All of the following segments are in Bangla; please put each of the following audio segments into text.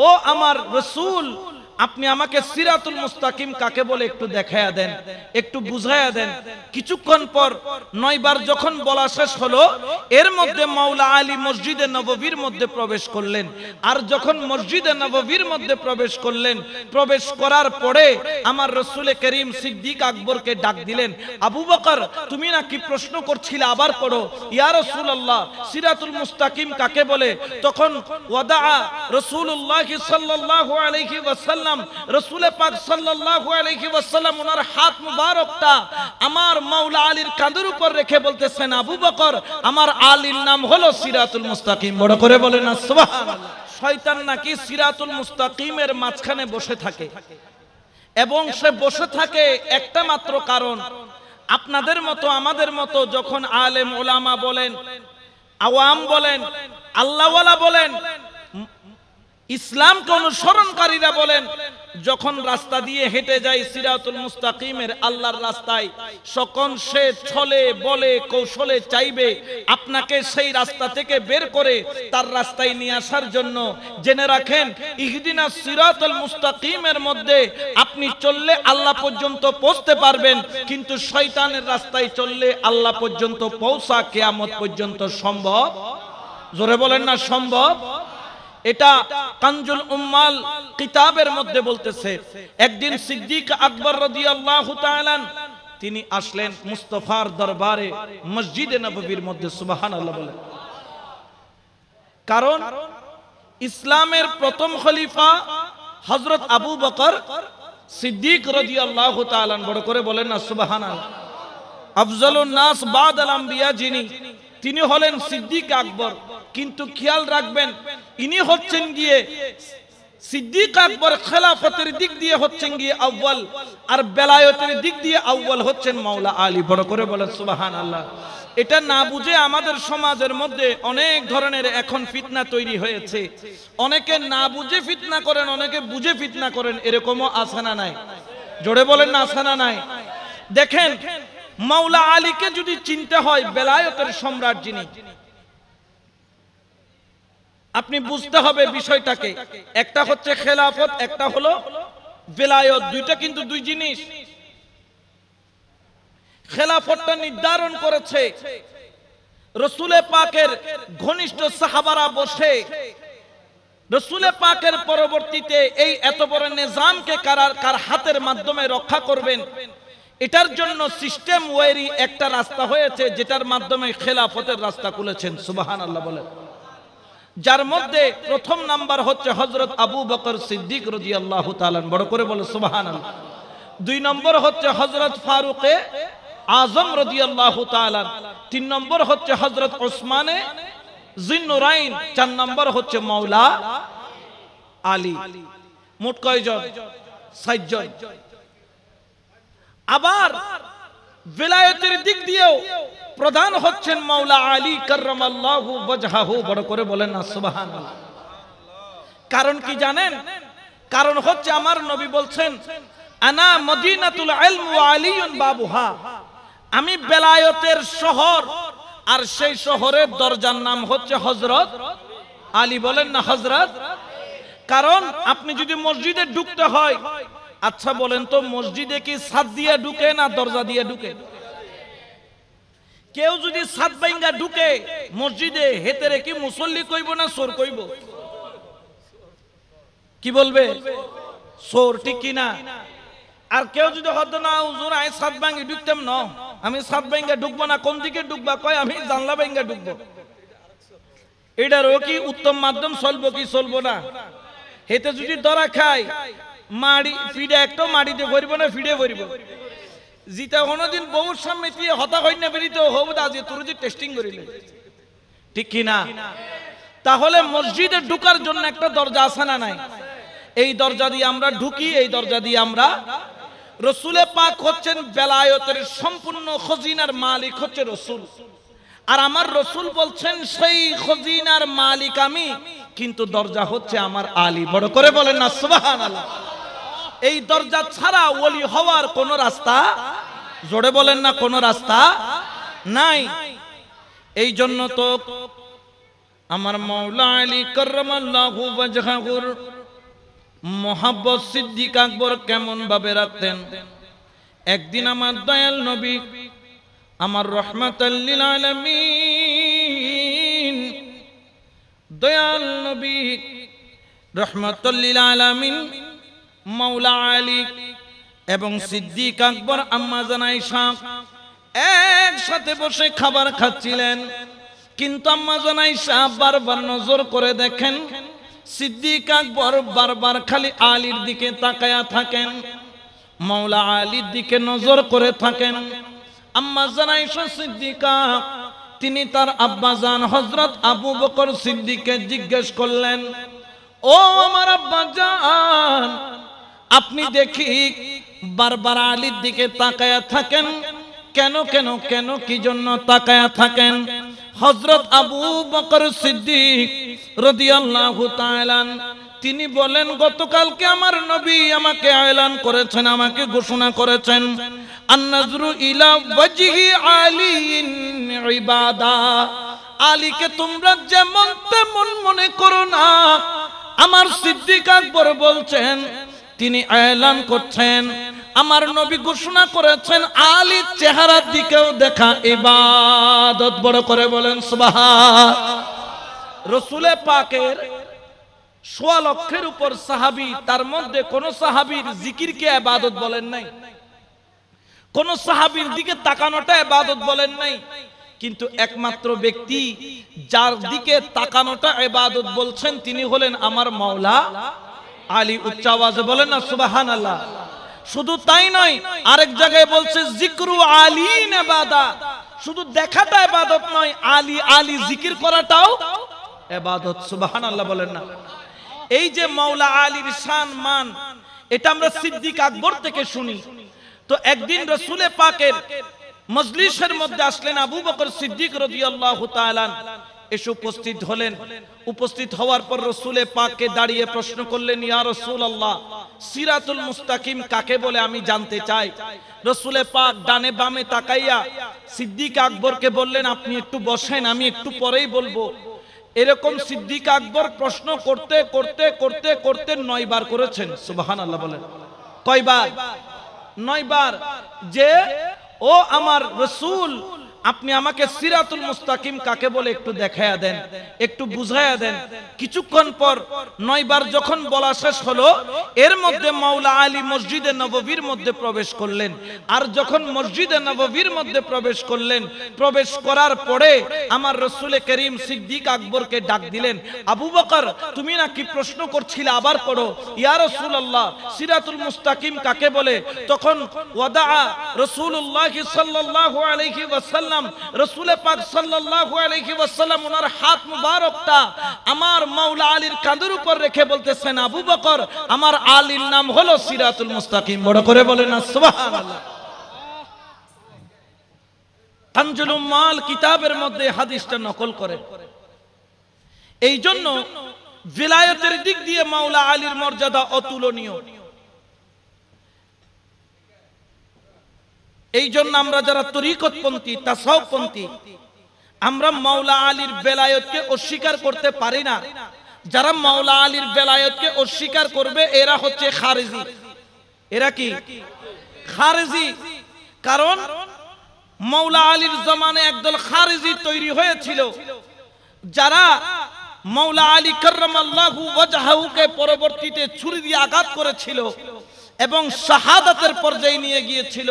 ও আমার রসুল আপনি আমাকে সিরাতুল মুস্তাকিম কাকে বলে একটু দেখায়া দেন একটু বুঝায়া দেন কিছুক্ষণ পর নয়বার যখন বলা শেষ হলো এর মধ্যে মাওলা আলী মসজিদে নববীর মধ্যে প্রবেশ করলেন আর যখন মসজিদে নববীর মধ্যে প্রবেশ করলেন প্রবেশ করার পরে আমার রসুলে করিম সিদ্দিক আকবরকে ডাক দিলেন আবু বকর তুমি নাকি প্রশ্ন করছিলে আবার করো ইয়া রসুল্লাহ সিরাতুল মুস্তাকিম কাকে বলে তখন ওয়াদা রসুল্লাহ সাল্লাহ আলহি ওয়াসাল্লাম ওয়াসাল্লাম রসুল পাক সাল্লাহ আলহি ওয়াসাল্লাম ওনার হাত মুবারকটা আমার মাওলা আলীর কাঁধের উপর রেখে বলতেছেন আবু বকর আমার আলীর নাম হলো সিরাতুল মুস্তাকিম বড় করে বলেন না শয়তান নাকি সিরাতুল মুস্তাকিমের মাঝখানে বসে থাকে এবং সে বসে থাকে একটা মাত্র কারণ আপনাদের মতো আমাদের মতো যখন আলেম ওলামা বলেন আওয়াম বলেন আল্লাহওয়ালা বলেন ইসলামকে অনুসরণকারীরা বলেন যখন রাস্তা দিয়ে হেঁটে যায় সিরাতুল মুস্তাকিমের আল্লাহর রাস্তায় সকন সে ছলে বলে কৌশলে চাইবে আপনাকে সেই রাস্তা থেকে বের করে তার রাস্তায় নিয়ে আসার জন্য জেনে রাখেন ইহদিনা সিরাতুল মুস্তাকিমের মধ্যে আপনি চললে আল্লাহ পর্যন্ত পৌঁছতে পারবেন কিন্তু শয়তানের রাস্তায় চললে আল্লাহ পর্যন্ত পৌঁছা কেয়ামত পর্যন্ত সম্ভব জোরে বলেন না সম্ভব এটা কাঞ্জুল উম্মাল কিতাবের মধ্যে বলতেছে একদিন সিদ্দিক আকবর রাদিয়াল্লাহু তাআলা তিনি আসলেন মুস্তফার দরবারে মসজিদে নববীর মধ্যে সুবহানাল্লাহ বলে কারণ ইসলামের প্রথম খলিফা হযরত আবু বকর সিদ্দিক রাদিয়াল্লাহু তাআলা বড় করে বলেন না সুবহানাল্লাহ আফজালুন নাস বাদ আল যিনি তিনি হলেন সিদ্দিক আকবর কিন্তু খেয়াল রাখবেন ইনি হচ্ছেন গিয়ে সিদ্দিক আকবর খেলাফতের দিক দিয়ে হচ্ছেন গিয়ে আউ্বাল আর বেলায়তের দিক দিয়ে আউ্বাল হচ্ছেন মাওলা আলী বড় করে বলেন সুবাহান আল্লাহ এটা না বুঝে আমাদের সমাজের মধ্যে অনেক ধরনের এখন ফিতনা তৈরি হয়েছে অনেকে না বুঝে ফিতনা করেন অনেকে বুঝে ফিতনা করেন এরকমও আসানা নাই জোরে বলেন না আসানা নাই দেখেন মাওলা আলীকে যদি চিনতে হয় বেলায়তের সম্রাট যিনি আপনি বুঝতে হবে বিষয়টাকে একটা হচ্ছে খেলাফত একটা হলো বেলায়ত দুইটা কিন্তু দুই জিনিস খেলাফতটা নির্ধারণ করেছে রসুলে পাকের ঘনিষ্ঠ সাহাবারা বসে রসুলে পাকের পরবর্তীতে এই এত বড় নিজামকে কারার কার হাতের মাধ্যমে রক্ষা করবেন এটার জন্য সিস্টেম ওয়েরি একটা রাস্তা হয়েছে যেটার মাধ্যমে খেলাফতের রাস্তা খুলেছেন সুবাহান আল্লাহ বলেন যার মধ্যে প্রথম নাম্বার হচ্ছে হজরত আবু বকর সিদ্দিক রদি আল্লাহ বড় করে বলে সুবাহান দুই নম্বর হচ্ছে হজরত ফারুক আজম রদি আল্লাহ তিন নম্বর হচ্ছে হজরত ওসমানে জিন্নুরাইন চার নম্বর হচ্ছে মৌলা আলী মোট কয়জন সাতজন আবার বেলায়তের দিক দিয়েও প্রধান হচ্ছেন মাওলা আলী কার্রামাল্লাহু ওয়াজহাহু বড় করে বলেন না কারণ কি জানেন কারণ হচ্ছে আমার নবী বলছেন আনা মদিনাতুল ইলম ওয়া আলিউন বাবুহা আমি বেলায়তের শহর আর সেই শহরের দরজার নাম হচ্ছে হযরত আলী বলেন না হযরত কারণ আপনি যদি মসজিদে ঢুকতে হয় আচ্ছা বলেন তো মসজিদে কি সাত দিয়ে ঢুকে না দরজা দিয়ে ঢুকে কেউ যদি সাত বাইঙ্গা ঢুকে মসজিদে হেতে কি মুসল্লি কইব না সোর কইব কি বলবে সোর ঠিক কিনা আর কেউ যদি হদ না হুজুর আমি সাত বাঙ্গি ঢুকতাম ন আমি সাত ভাঙ্গা ঢুকবো না কোন দিকে ঢুকবা কয় আমি জানলা ভাঙ্গা ঢুকবো এটারও কি উত্তম মাধ্যম চলবো কি চলবো না হেতে যদি ধরা খায় মাড়ি ফিডে একটা মাড়িতে ভরিব না ফিডে ভরিব জিতা কোনোদিন বহুত সামনে দিয়ে হতা হইনে না বেরিত হোক আজি তোর যে টেস্টিং করিলে ঠিক কি না তাহলে মসজিদে ঢুকার জন্য একটা দরজা আছে না নাই এই দরজা দিয়ে আমরা ঢুকি এই দরজা দিয়ে আমরা রসুলে পাক হচ্ছেন বেলায়তের সম্পূর্ণ খজিনার মালিক হচ্ছে রসুল আর আমার রসুল বলছেন সেই খজিনার মালিক আমি কিন্তু দরজা হচ্ছে আমার আলী বড় করে বলেন না সুবাহ আল্লাহ এই দরজা ছাড়া ওলি হওয়ার কোন রাস্তা জোরে বলেন না কোন রাস্তা নাই এই জন্য তো আমার মৌলা আলী করমাল্লাহু ওয়াজহাহুর মোহাব্বত সিদ্দিক আকবর কেমন ভাবে রাখতেন একদিন আমার দয়াল নবী আমার রহমাতাল্লিল আলামিন দয়াল নবী রহমাতাল্লিল আলামিন মৌলা আলী এবং সিদ্দিক আকবর আম্মা জানাই শাহ একসাথে বসে খাবার খাচ্ছিলেন কিন্তু আম্মা জানাই শাহ বারবার নজর করে দেখেন সিদ্দিক আকবর বারবার খালি আলীর দিকে তাকায়া থাকেন মৌলা আলীর দিকে নজর করে থাকেন আম্মা জানাই শাহ সিদ্দিকা তিনি তার জান হজরত আবু বকর সিদ্দিকে জিজ্ঞেস করলেন ও আমার আব্বাজান আপনি দেখি বারবার আলীর দিকে তাকায়া থাকেন কেন কেন কেন কি জন্য তাকায়া থাকেন হজরত আবু বকর সিদ্দিক রদিয়াল্লাহু তাআলা তিনি বলেন গতকালকে আমার নবী আমাকে আয়লান করেছেন আমাকে ঘোষণা করেছেন আন্নাজরু ইলা ওয়াজহি আলিন ইবাদা আলীকে তোমরা যেমন তেমন মনে করো না আমার সিদ্দিক আকবর বলছেন তিনি এলান করছেন আমার নবী ঘোষণা করেছেন আলীর চেহারার দিকেও দেখা ইবাদত বড় করে বলেন সুবাহা রসুলে পাকের সোয়া লক্ষের উপর সাহাবি তার মধ্যে কোন সাহাবির জিকিরকে আবাদত বলেন নাই কোন সাহাবির দিকে তাকানোটা আবাদত বলেন নাই কিন্তু একমাত্র ব্যক্তি যার দিকে তাকানোটা এবাদত বলছেন তিনি হলেন আমার মাওলা আলী উচ্চ আওয়াজে বলেন না সুবাহান আল্লাহ শুধু তাই নয় আরেক জায়গায় বলছে জিক্রু আলী নেবাদা শুধু দেখাটা এবাদত নয় আলী আলী জিকির করাটাও এবাদত সুবাহান আল্লাহ বলেন না এই যে মাওলা আলীর শান মান এটা আমরা সিদ্দিক আকবর থেকে শুনি তো একদিন রসুলে পাকের মজলিসের মধ্যে আসলেন আবু বকর সিদ্দিক রবি আল্লাহ এসে উপস্থিত হলেন উপস্থিত হওয়ার পর রসুলে পাককে দাঁড়িয়ে প্রশ্ন করলেন ইয়া রসুল আল্লাহ সিরাতুল মুস্তাকিম কাকে বলে আমি জানতে চাই রসুলে পাক ডানে বামে তাকাইয়া সিদ্দিক আকবরকে বললেন আপনি একটু বসেন আমি একটু পরেই বলবো এরকম সিদ্দিক আকবর প্রশ্ন করতে করতে করতে করতে নয় বার করেছেন সুবাহান আল্লাহ বলেন কয়বার নয় বার যে ও আমার রসুল আপনি আমাকে সিরাতুল মুস্তাকিম কাকে বলে একটু দেখায়া দেন একটু বুঝায়া দেন কিছুক্ষণ পর নয়বার যখন বলা শেষ হলো এর মধ্যে মাওলা আলী মসজিদে নববীর মধ্যে প্রবেশ করলেন আর যখন মসজিদে নববীর মধ্যে প্রবেশ করলেন প্রবেশ করার পরে আমার রসুল করিম সিদ্দিক আকবরকে ডাক দিলেন আবু বকর তুমি নাকি প্রশ্ন করছিলে আবার করো ইয়া রসুল আল্লাহ সিরাতুল মুস্তাকিম কাকে বলে তখন ওয়াদা রসুল্লাহ সাল্লাহ আলহি ওয়াসাল্লাম ওয়াসাল্লাম রসুলে পাক সাল্লাল্লাহু আলাইহি ওয়াসাল্লাম ওনার হাত মুবারকটা আমার মাওলা আলীর কাঁধের উপর রেখে বলতেছেন আবু বকর আমার আলীর নাম হলো সিরাতুল মুস্তাকিম বড় করে বলেন না সুবহানাল্লাহ তানজুলুম মাল কিতাবের মধ্যে হাদিসটা নকল করে এই জন্য বিলায়তের দিক দিয়ে মাওলা আলীর মর্যাদা অতুলনীয় এই জন্য আমরা যারা তরিকতপন্থী তাসাউপন্থী আমরা মাওলা আলীর বেলায়তকে অস্বীকার করতে পারি না যারা মাওলা আলীর বেলায়তকে অস্বীকার করবে এরা হচ্ছে খারেজি এরা কি খারেজি কারণ মৌলা আলীর জমানে একদল খারেজি তৈরি হয়েছিল যারা মৌলা আলী করমাল্লাহু ওয়াজহাহুকে পরবর্তীতে ছুরি দিয়ে আঘাত করেছিল এবং শাহাদাতের পর্যায়ে নিয়ে গিয়েছিল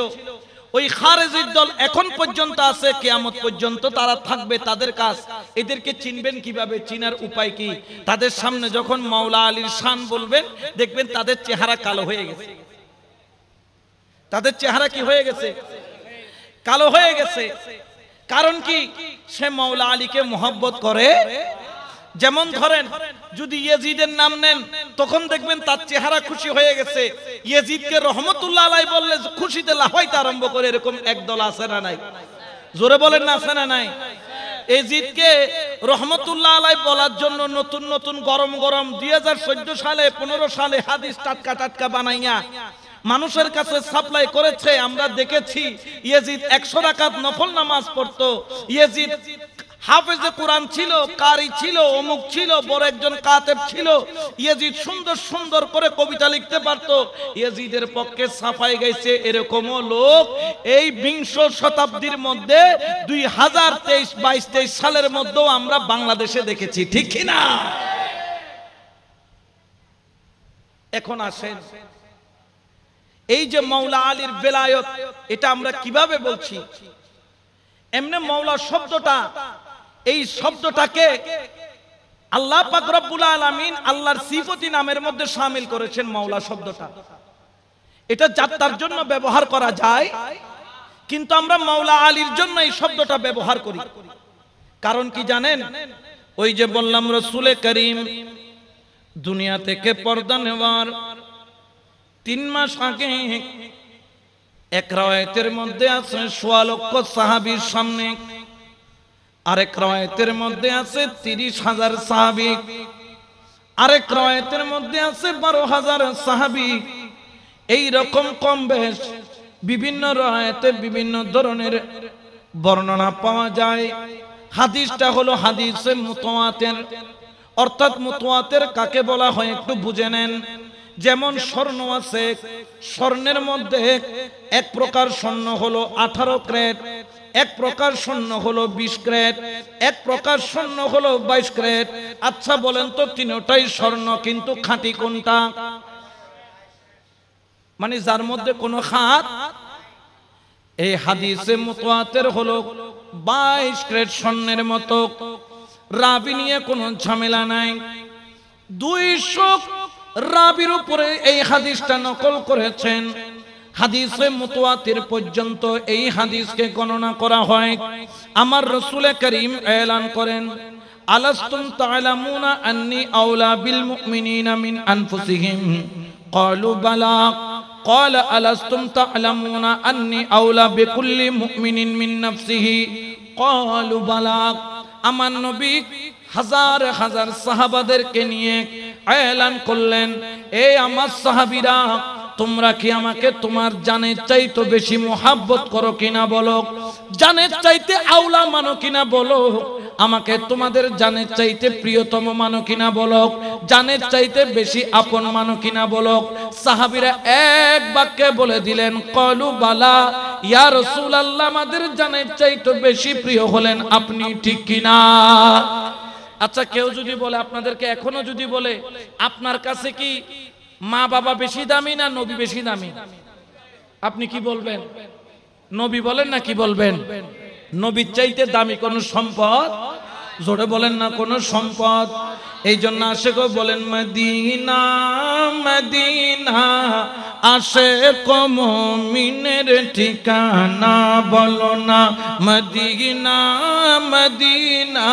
ওই খারেজির দল এখন পর্যন্ত আছে কেয়ামত পর্যন্ত তারা থাকবে তাদের কাজ এদেরকে চিনবেন কিভাবে চিনার উপায় কি তাদের সামনে যখন মাওলা আলীর শান বলবেন দেখবেন তাদের চেহারা কালো হয়ে গেছে তাদের চেহারা কি হয়ে গেছে কালো হয়ে গেছে কারণ কি সে মাওলা আলীকে মহব্বত করে যেমন ধরেন যদি ইয়েজিদের নাম নেন তখন দেখবেন তার চেহারা খুশি হয়ে গেছে ইয়াজিদকে রহমতুল্লাহ আলাই বললে খুশিতে লাফাইতে আরম্ভ করে এরকম একদল আছে না নাই জোরে বলেন না আছে না নাই এজিদকে রহমতুল্লাহ আলাই বলার জন্য নতুন নতুন গরম গরম দুই সালে পনেরো সালে হাদিস টাটকা টাটকা বানাইয়া মানুষের কাছে সাপ্লাই করেছে আমরা দেখেছি ইয়েজিদ একশো টাকা নফল নামাজ পড়তো ইয়েজিদ হাফেজে কোরআন ছিল কারি ছিল অমুক ছিল বড় একজন কাতেব ছিল ইয়াজিদ সুন্দর সুন্দর করে কবিতা লিখতে পারত ইয়াজিদের পক্ষে সাফাই গাইছে এরকমও লোক এই বিংশ শতাব্দীর মধ্যে দুই হাজার তেইশ বাইশ তেইশ সালের মধ্যেও আমরা বাংলাদেশে দেখেছি ঠিক না এখন আসেন এই যে মৌলা আলীর বেলায়ত এটা আমরা কিভাবে বলছি এমনি মৌলা শব্দটা এই শব্দটাকে আল্লাহ পাক রব্বুল আলামিন আল্লাহর সিফতি নামের মধ্যে সামিল করেছেন মাওলা শব্দটা এটা যাত্রার জন্য ব্যবহার করা যায় কিন্তু আমরা মাওলা আলীর জন্য এই শব্দটা ব্যবহার করি কারণ কি জানেন ওই যে বললাম রসুলে করিম দুনিয়া থেকে পর্দা নেওয়ার তিন মাস আগে এক রায়তের মধ্যে আছে সোয়া লক্ষ সাহাবির সামনে আরেক রয়েতের মধ্যে আছে তিরিশ হাজার সাহাবি আরেক রয়েতের মধ্যে আছে বারো হাজার সাহাবি এই রকম কম বেশ বিভিন্ন রয়েতে বিভিন্ন ধরনের বর্ণনা পাওয়া যায় হাদিসটা হলো হাদিসে মুতোয়াতের অর্থাৎ মুতোয়াতের কাকে বলা হয় একটু বুঝে নেন যেমন স্বর্ণ আছে স্বর্ণের মধ্যে এক প্রকার স্বর্ণ হলো আঠারো ক্রেট এক প্রকার শূন্য হলো বিশ ক্রেট এক প্রকার শূন্য হলো বাইশ ক্রেট আচ্ছা বলেন তো তিনটাই স্বর্ণ কিন্তু খাঁটি কোনটা মানে যার মধ্যে কোনো খাত এই হাদিসে মুতোয়াতের হলো বাইশ ক্রেট স্বর্ণের মতো রাবি নিয়ে কোনো ঝামেলা নাই দুইশো রাবির উপরে এই হাদিসটা নকল করেছেন হাদিসে মুতওয়াতির পর্যন্ত এই হাদিসকে গণনা করা হয় আমার রসুলে করিম এলান করেন আলাস্তুম তা'লামুনা আন্নি আউলা বিল মুমিনিনা মিন আনফুসিহিম ক্বালু বালা ক্বাল আলাস্তুম تعلمون أني আওলা বিকুল্লি মুমিনিন মিন নাফসিহি ক্বালু বালা আমার নবী হাজার হাজার সাহাবাদেরকে নিয়ে এলান করলেন এ আমার সাহাবীরা তোমরা কি আমাকে তোমার জানের চাইতে বেশি মোহাব্বত করো কিনা বলো জানের চাইতে আউলা মানো কিনা বলো আমাকে তোমাদের জানের চাইতে প্রিয়তম মানো কিনা বলো জানের চাইতে বেশি আপন মানো কিনা বলো সাহাবিরা এক বাক্যে বলে দিলেন কলু বালা ইয়া রাসূলুল্লাহ আমাদের জানের চাইতে বেশি প্রিয় হলেন আপনি ঠিক কিনা আচ্ছা কেউ যদি বলে আপনাদেরকে এখনো যদি বলে আপনার কাছে কি মা বাবা বেশি দামি না নবী বেশি দামি আপনি কি বলবেন নবী বলেন না কি বলবেন নবীর চাইতে দামি কোনো সম্পদ জোরে বলেন না কোনো সম্পদ এই জন্য আশেক বলেন মদিনা মদিনা আশেক মমিনের ঠিকানা বলো না মদিনা মদিনা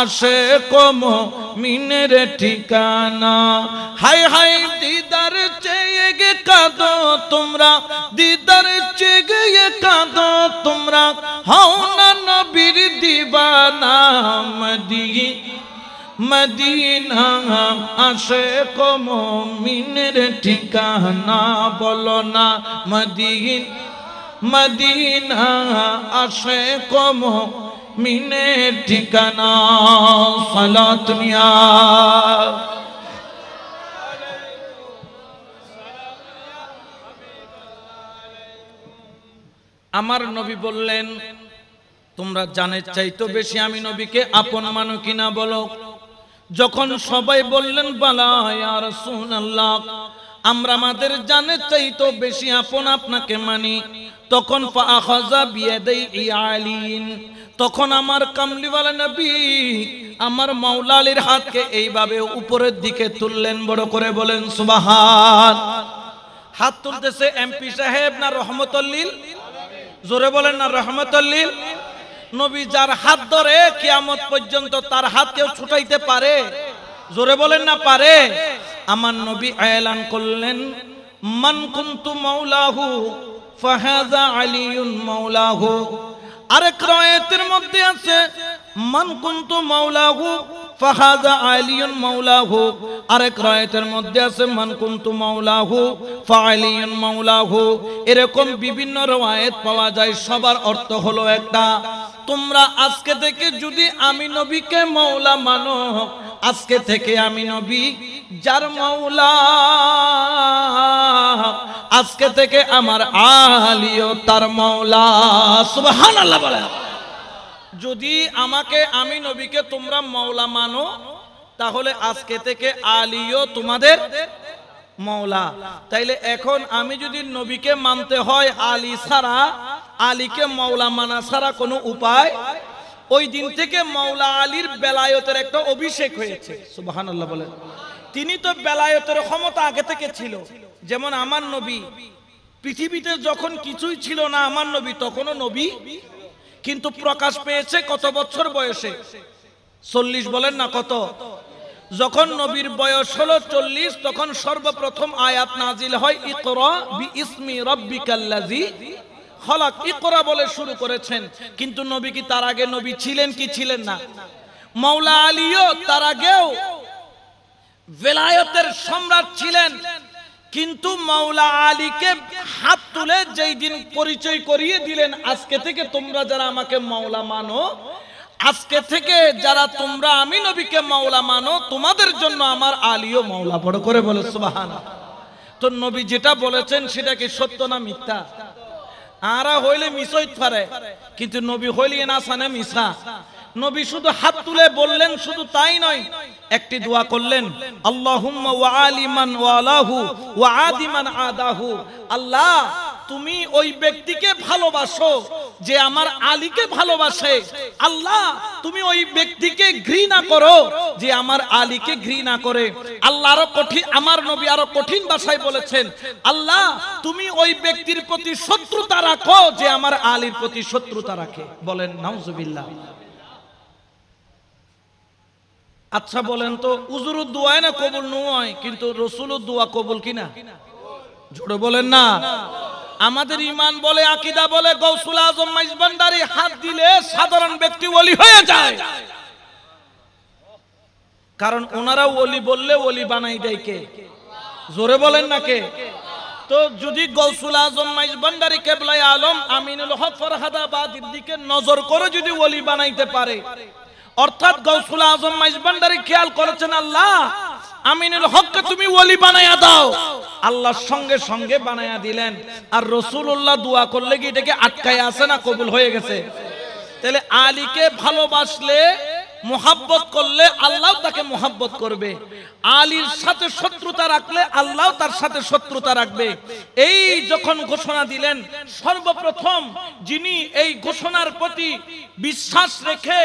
আশেক মমিনের ঠিকানা হাই হাই দিদার চেয়ে গে কাঁদো তোমরা দিদার চেয়ে গে কাঁদো তোমরা হাও না নবীর দিবানা মদিনা মদিনা আসে কমিনের ঠিকানা বলো না মদিন মদিনা আসে কম মিনের ঠিকানা সলাত আমার নবী বললেন তোমরা জানের চাইতো বেশি আমি নবীকে আপন মানো কিনা বলো যখন সবাই বললেন বালা আর আল্লাহ আমরা আমাদের জানে চাই তো বেশি আপন আপনাকে মানি তখন তখন আমার কামলিওয়ালা নবী আমার মৌলালির হাতকে এইভাবে উপরের দিকে তুললেন বড় করে বলেন সুবাহান হাত তুলতেছে এমপি সাহেব না রহমতল্লিল জোরে বলেন না রহমতল্লিল নবী যার হাত ধরে কিয়ামত পর্যন্ত তার হাত কেউ ছুটাইতে পারে জোরে বলেন না পারে আমার নবী আয়লান করলেন মান কুন্তু মৌলাহু ফাহাজা আলিউন মৌলাহু আরেক রয়েতের মধ্যে আছে মান কুন্তু মৌলাহু ফাহাজা আলিউন মৌলাহু আরেক রায়াতের মধ্যে আছে মান কুন্তু ফা ফাআলিউন মৌলাহু এরকম বিভিন্ন রায়াত পাওয়া যায় সবার অর্থ হলো একটা তোমরা আজকে থেকে যদি আমি নবীকে মৌলা মানো আজকে থেকে আমি নবী যার মৌলা আজকে থেকে আমার আলিও তার মৌলা সুবহান আল্লাহ বলে যদি আমাকে আমি নবীকে তোমরা মৌলা মানো তাহলে আজকে থেকে আলিও তোমাদের মৌলা তাইলে এখন আমি যদি নবীকে মানতে হয় আলী ছাড়া আলীকে মৌলা মানা ছাড়া কোনো উপায় ওই দিন থেকে মৌলা আলীর বেলায়তের একটা অভিষেক হয়েছে সুবাহান আল্লাহ বলেন তিনি তো বেলায়তের ক্ষমতা আগে থেকে ছিল যেমন আমার নবী পৃথিবীতে যখন কিছুই ছিল না আমার নবী তখনও নবী কিন্তু প্রকাশ পেয়েছে কত বছর বয়সে চল্লিশ বলেন না কত যখন নবীর বয়স হলো চল্লিশ তখন সর্বপ্রথম আয়াত নাজিল হয় ইকরা বি ইসমি রব্বিকাল্লাজি হলাক ইকরা বলে শুরু করেছেন কিন্তু নবী কি তার আগে নবী ছিলেন কি ছিলেন না মৌলা আলীও তার আগেও বেলায়তের সম্রাট ছিলেন কিন্তু মাওলা আলীকে হাত তুলে যেই দিন পরিচয় করিয়ে দিলেন আজকে থেকে তোমরা যারা আমাকে মাওলা মানো আজকে থেকে যারা তোমরা আমি নবীকে মাওলা মানো তোমাদের জন্য আমার আলীও মাওলা বড় করে বলে সুবাহান তো নবী যেটা বলেছেন সেটা কি সত্য না মিথ্যা আরা হইলে মিসইত পারে কিন্তু নবী হইলে না সানে মিসা নবী শুধু হাত তুলে বললেন শুধু তাই নয় একটি দোয়া করলেন আল্লাহুম্মা ওয়া আলিমান ওয়ালাহু ওয়া আদিমান আদাহু আল্লাহ তুমি ওই ব্যক্তিকে ভালোবাসো যে আমার আলীকে ভালোবাসে আল্লাহ তুমি ওই ব্যক্তিকে ঘৃণা করো যে আমার আলীকে ঘৃণা করে আল্লাহ আরো কঠিন আমার নবী আরো কঠিন ভাষায় বলেছেন আল্লাহ তুমি ওই ব্যক্তির প্রতি শত্রুতা রাখো যে আমার আলীর প্রতি শত্রুতা রাখে বলেন নাউজুবিল্লাহ আচ্ছা বলেন তো উজুর দোয়ায় না কবুল নয় কিন্তু রসুল দোয়া কবুল কিনা জোরে বলেন না আমাদের ইমান বলে আকিদা বলে গৌসুল আজম মাইজবান্দারি হাত দিলে সাধারণ ব্যক্তি ওলি হয়ে যায় কারণ ওনারা ওলি বললে ওলি বানাই দেয় কে জোরে বলেন না কে তো যদি গৌসুল আজম মাইজবান্দারি কেবলাই আলম আমিনুল হক ফরহাদাবাদের দিকে নজর করে যদি ওলি বানাইতে পারে অর্থাৎ গৌসুল আজম মাইজবান্দারি খেয়াল করেছেন আল্লাহ আমিনুল হককে তুমি ওলি বানায়া দাও আল্লাহর সঙ্গে সঙ্গে বানায়া দিলেন আর রসুল্লাহ দোয়া করলে কি এটাকে আটকায় আসে না কবুল হয়ে গেছে তাহলে আলীকে ভালোবাসলে মোহাব্বত করলে আল্লাহ তাকে মোহাব্বত করবে আলীর সাথে শত্রুতা রাখলে আল্লাহ তার সাথে শত্রুতা রাখবে এই যখন ঘোষণা দিলেন সর্বপ্রথম যিনি এই ঘোষণার প্রতি বিশ্বাস রেখে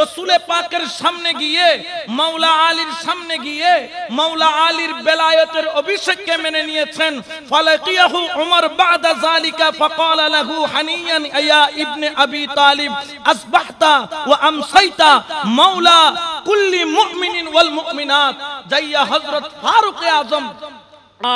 রসুলে পাকের সামনে গিয়ে মাওলা আলীর সামনে গিয়ে মাওলা আলীর বেলায়তের অভিষেককে মেনে নিয়েছেন ফালাকিয়াহু ওমর বাদা জালিকা ফাকাল লাহু হানিয়ান ইয়া ইবনে আবি তালিব আসবাহতা ওয়া আমসাইতা মাওলা কুল্লি মুমিনিন ওয়াল মুমিনাত যাইয়া হযরত ফারুক আযম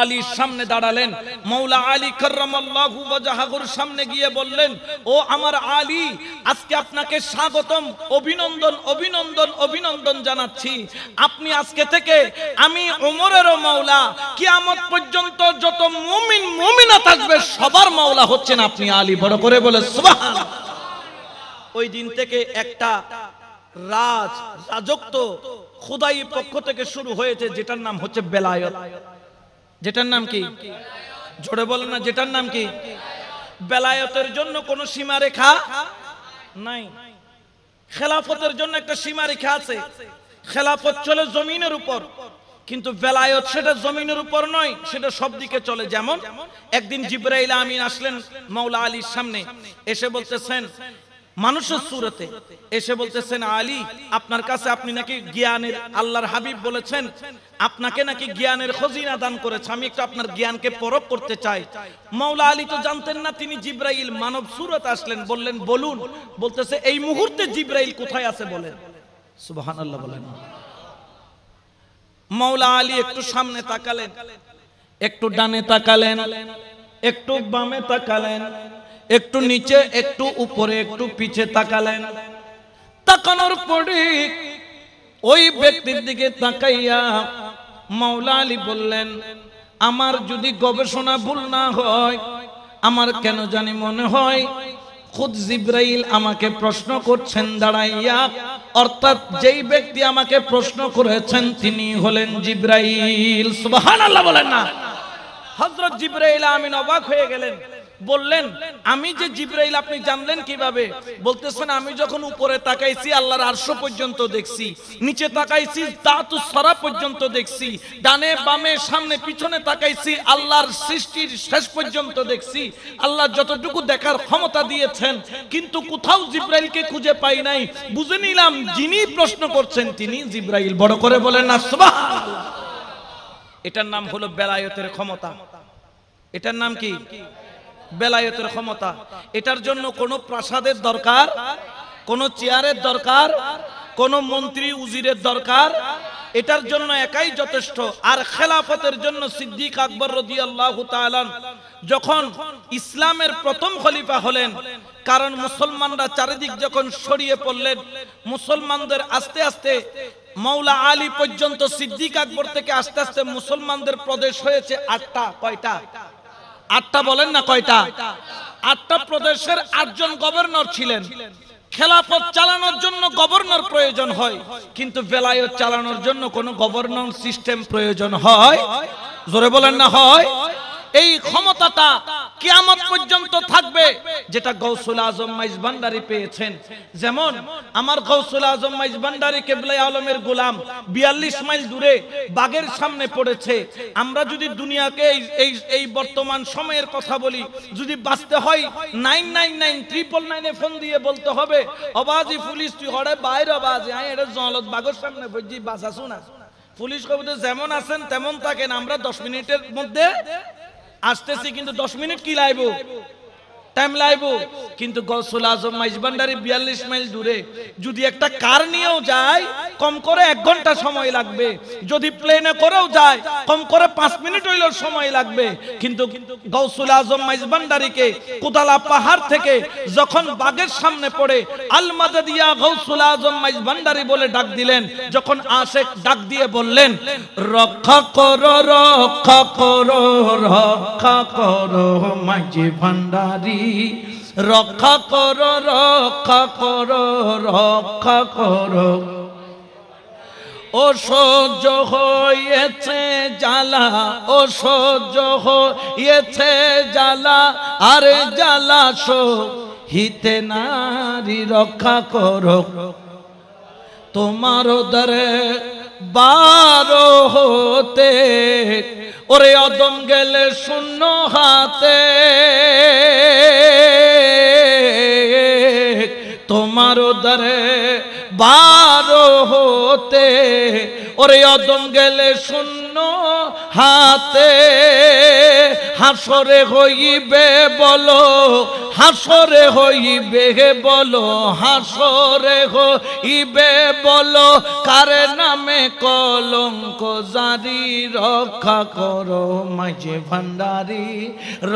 আলী সামনে দাঁড়ালেন মাওলা আলী কর্রমাল্লাহু ওয়াজহাহুর সামনে গিয়ে বললেন ও আমার আলী আজকে আপনাকে স্বাগতম অভিনন্দন অভিনন্দন অভিনন্দন জানাচ্ছি আপনি আজকে থেকে আমি ওমরেরও মাওলা কিয়ামত পর্যন্ত যত মুমিন মুমিনা থাকবে সবার মাওলা হচ্ছেন আপনি আলী বড় করে বলে সুবহান ওই দিন থেকে একটা রাজ রাজত্ব খোদাই পক্ষ থেকে শুরু হয়েছে যেটার নাম হচ্ছে বেলায়ত যেটার নাম কি জোরে বলে না যেটার নাম কি বেলায়তের জন্য কোনো সীমারেখা নাই খেলাফতের জন্য একটা সীমারেখা আছে খেলাফত চলে জমিনের উপর কিন্তু বেলায়ত সেটা জমিনের উপর নয় সেটা সব দিকে চলে যেমন একদিন জিব্রাইল আমিন আসলেন মৌলা আলীর সামনে এসে বলতেছেন মানুষের সুরতে এসে বলতেছেন আলী আপনার কাছে আপনি নাকি জ্ঞানের আল্লাহর হাবিব বলেছেন আপনাকে নাকি জ্ঞানের খজিনা দান করেছে আমি একটু আপনার জ্ঞানকে পরখ করতে চাই মাওলা আলী তো জানতেন না তিনি জিব্রাইল মানব সুরত আসলেন বললেন বলুন বলতেছে এই মুহূর্তে জিব্রাইল কোথায় আছে বলেন সুবাহান আল্লাহ বলেন মাওলা আলী একটু সামনে তাকালেন একটু ডানে তাকালেন একটু বামে তাকালেন একটু নিচে একটু উপরে একটু পিছে তাকালেন তাকানোর পরে ওই ব্যক্তির দিকে তাকাইয়া মাওলা আলী বললেন আমার যদি গবেষণা ভুল না হয় আমার কেন জানি মনে হয় খুদ জিব্রাইল আমাকে প্রশ্ন করছেন দাঁড়াইয়া অর্থাৎ যেই ব্যক্তি আমাকে প্রশ্ন করেছেন তিনি হলেন জিব্রাইল সুবহানাল্লাহ বলেন না হযরত জিব্রাইল আমিন অবাক হয়ে গেলেন বললেন আমি যে জিব্রাইল আপনি জানলেন কিভাবে বলতেছেন আমি যখন উপরে তাকাইছি আল্লাহর আরশ পর্যন্ত দেখছি নিচে তাকাইছি দাঁতু সারা পর্যন্ত দেখছি ডানে বামে সামনে পিছনে তাকাইছি আল্লাহর সৃষ্টির শেষ পর্যন্ত দেখছি আল্লাহ যতটুকু দেখার ক্ষমতা দিয়েছেন কিন্তু কোথাও জিব্রাইলকে খুঁজে পাই নাই বুঝে নিলাম যিনি প্রশ্ন করছেন তিনি জিব্রাইল বড় করে বলেন না এটার নাম হলো বেলায়তের ক্ষমতা এটার নাম কি বেলায়তের ক্ষমতা এটার জন্য কোনো প্রাসাদের দরকার কোনো চেয়ারের দরকার কোনো মন্ত্রী উজিরের দরকার এটার জন্য একাই যথেষ্ট আর খেলাফতের জন্য সিদ্দিক আকবর রদি আল্লাহ যখন ইসলামের প্রথম খলিফা হলেন কারণ মুসলমানরা চারিদিক যখন সরিয়ে পড়লেন মুসলমানদের আস্তে আস্তে মৌলা আলী পর্যন্ত সিদ্দিক আকবর থেকে আস্তে আস্তে মুসলমানদের প্রদেশ হয়েছে আটটা কয়টা আটটা বলেন না কয়টা আটটা প্রদেশের আটজন গভর্নর ছিলেন খেলাফত চালানোর জন্য গভর্নর প্রয়োজন হয় কিন্তু বেলায়ত চালানোর জন্য কোনো গভর্নর সিস্টেম প্রয়োজন হয় জোরে বলেন না হয় এই ক্ষমতাটা কিয়ামত পর্যন্ত থাকবে যেটা গৌসুল আজম মাইজ পেয়েছেন যেমন আমার গৌসুল আজম মাইজ ভান্ডারী কেবলাই আলমের গোলাম বিয়াল্লিশ মাইল দূরে বাঘের সামনে পড়েছে আমরা যদি দুনিয়াকে এই এই বর্তমান সময়ের কথা বলি যদি বাঁচতে হয় নাইন নাইন নাইন ট্রিপল নাইনে ফোন দিয়ে বলতে হবে অবাজি পুলিশ তুই হরে বাইরে অবাজি আই এটা জলত বাগের সামনে বুঝছি বাঁচাছো না পুলিশ কবিতা যেমন আছেন তেমন থাকেন আমরা দশ মিনিটের মধ্যে আসতেছি কিন্তু দশ মিনিট কি লাইব টাইম লাগবো কিন্তু গসল আজম মাইজবান্ডারি বিয়াল্লিশ মাইল দূরে যদি একটা কার নিয়েও যায় কম করে এক ঘন্টা সময় লাগবে যদি প্লেনে করেও যায় কম করে পাঁচ মিনিট হইলেও সময় লাগবে কিন্তু গৌসুল আজম মাইজবান্ডারিকে কুতালা পাহাড় থেকে যখন বাগের সামনে পড়ে আলমাদা দিয়া গৌসুল আজম মাইজবান্ডারি বলে ডাক দিলেন যখন আশেক ডাক দিয়ে বললেন রক্ষা কর রক্ষা কর রক্ষা করো মাইজবান্ডারি রক্ষা কর রক্ষা কর রক্ষা কর অসহ্য হয়েছে জ্বালা অসহ্য হয়েছে জ্বালা আরে জ্বালা হিতে নারী রক্ষা কর তোমার দরে বারো হতে ওরে অদম গেলে শূন্য হাতে তোমার দরে বারো হতে ওরে অদম গেলে শূন্য হাতে হাসরে হইবে বলো হাসরে হইবে বলো হাসরে হইবে বলো কারে নামে কলঙ্ক জারি রক্ষা করো মাঝে ভান্ডারি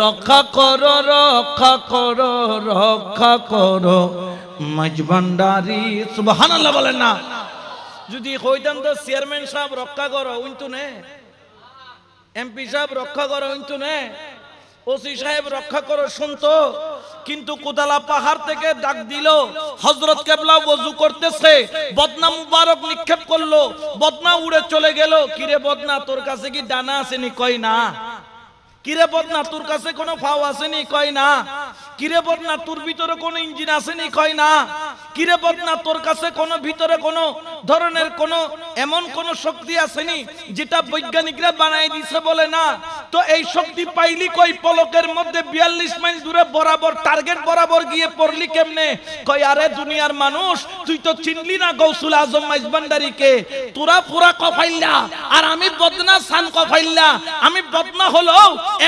রক্ষা করো রক্ষা করো রক্ষা করো মাঝ ভান্ডারি সুবহানাল্লাহ বলেন না যদি হইতাম তো চেয়ারম্যান সাহেব রক্ষা করো উইন্তু নে এমপি সাহেব রক্ষা করো কিন্তু নে ওসি সাহেব রক্ষা করো শুনতো কিন্তু কোদালা পাহাড় থেকে ডাক দিল হজরত কেবলা ওযু করতেছে বদনা মুবারক নিক্ষেপ করলো বদনা উড়ে চলে গেল কিরে বদনা তোর কাছে কি ডানা আসেনি কই না কিরে বদনা তোর কাছে কোনো ফাও আসেনি কয় না কিরে বদনা তোর ভিতরে কোনো ইঞ্জিন আসেনি কয় না কিরে বদনা তোর কাছে কোনো ভিতরে কোনো ধরনের কোনো এমন কোনো শক্তি আসেনি যেটা বৈজ্ঞানিকরা বানাই দিছে বলে না তো এই শক্তি পাইলি কই পলকের মধ্যে বিয়াল্লিশ মাইল দূরে বরাবর টার্গেট বরাবর গিয়ে পড়লি কেমনে কই আরে দুনিয়ার মানুষ তুই তো চিনলি না গৌসুল আজম মাইজবান্ডারিকে তোরা পুরা কফাইল্লা আর আমি বদনা সান কফাইল্লা আমি বদনা হলো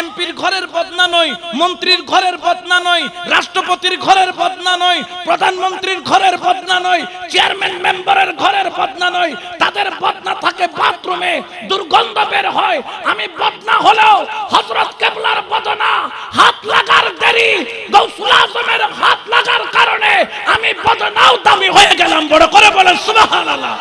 এমপির ঘরের বদনা নই মন্ত্রীর ঘরের বদনা নই রাষ্ট্রপতির ঘরের বদনা নই প্রধানমন্ত্রীর ঘরের বদনা নই চেয়ারম্যান মেম্বারের ঘরের বদনা নই তাদের বদনা থাকে বাথরুমে দুর্গন্ধ বের হয় আমি বদনা হলেও হজরত কেবলার বদনা হাত লাগার দেরি গৌসুল আজমের হাত লাগার কারণে আমি বদনাও দামি হয়ে গেলাম বড় করে বলেন সুবহানাল্লাহ